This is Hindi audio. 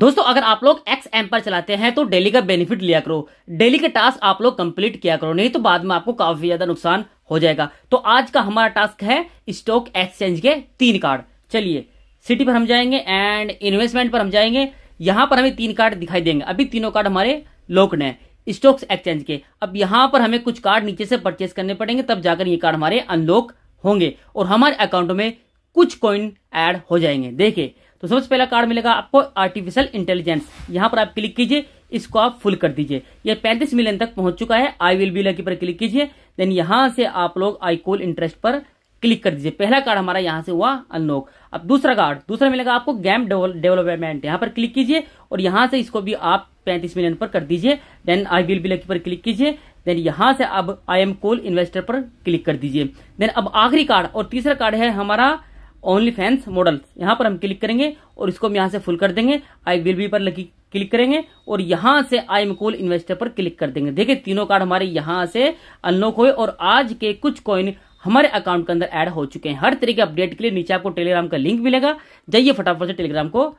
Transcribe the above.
दोस्तों अगर आप लोग एक्स एम पर चलाते हैं तो डेली का बेनिफिट लिया करो डेली के टास्क आप लोग कंप्लीट किया करो नहीं तो बाद में आपको काफी ज्यादा नुकसान हो जाएगा तो आज का हमारा टास्क है स्टॉक एक्सचेंज के तीन कार्ड चलिए सिटी पर हम जाएंगे एंड इन्वेस्टमेंट पर हम जाएंगे यहां पर हमें तीन कार्ड दिखाई देंगे अभी तीनों कार्ड हमारे लोकड है स्टॉक्स एक्सचेंज के अब यहां पर हमें कुछ कार्ड नीचे से परचेस करने पड़ेंगे तब जाकर ये कार्ड हमारे अनलॉक होंगे और हमारे अकाउंट में कुछ कॉइन ऐड हो जाएंगे देखिए तो सबसे पहला कार्ड मिलेगा आपको आर्टिफिशियल इंटेलिजेंस यहाँ पर आप क्लिक कीजिए इसको आप फुल कर दीजिए ये 35 मिलियन तक पहुंच चुका है आई विल बी लकी पर क्लिक कीजिए देन यहाँ से आप लोग आई कोल इंटरेस्ट पर क्लिक कर दीजिए पहला कार्ड हमारा यहाँ से हुआ अनलॉक अब दूसरा कार्ड दूसरा मिलेगा आपको गेम डेवलपमेंट यहाँ पर क्लिक कीजिए और यहाँ से इसको भी आप 35 मिलियन पर कर दीजिए then I will be lucky पर क्लिक कीजिए देन यहाँ से अब आई एम कोल इन्वेस्टर पर क्लिक कर दीजिए देन अब आखिरी कार्ड और तीसरा कार्ड है हमारा ओनली फैंस मॉडल्स यहाँ पर हम क्लिक करेंगे और इसको हम यहाँ से फुल कर देंगे आई विल बी पर लगी क्लिक करेंगे और यहां से आई एम कोल इन्वेस्टर पर क्लिक कर देंगे देखिए तीनों कार्ड हमारे यहां से अनलॉक हुए और आज के कुछ कॉइन हमारे अकाउंट के अंदर ऐड हो चुके हैं हर तरीके अपडेट के लिए नीचे आपको टेलीग्राम का लिंक मिलेगा जाइए फटाफट से टेलीग्राम को